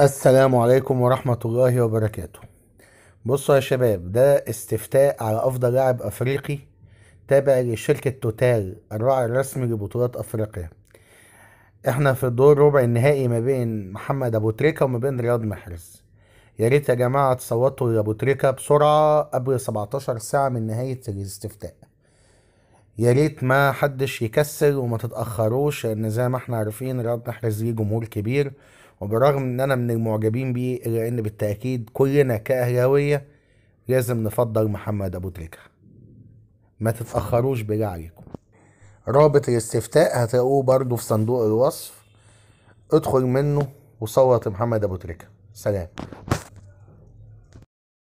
السلام عليكم ورحمة الله وبركاته بصوا يا شباب ده استفتاء على أفضل لاعب أفريقي تابع لشركة توتال الراعي الرسمي لبطولات أفريقيا احنا في الدور ربع النهائي ما بين محمد أبو تريكة وما بين رياض محرز يا ريت يا جماعة تصوتوا لأبو تريكة بسرعة قبل 17 ساعة من نهاية الاستفتاء يا ريت ما حدش يكسل وما تتأخروش لأن زي ما احنا عارفين رياض محرز ليه جمهور كبير وبالرغم ان انا من المعجبين بيه الا ان بالتاكيد كلنا كاهلاويه لازم نفضل محمد ابو تريكه ما تتاخروش بالله عليكم رابط الاستفتاء هتلاقوه برضه في صندوق الوصف ادخل منه وصوت محمد ابو تريكه سلام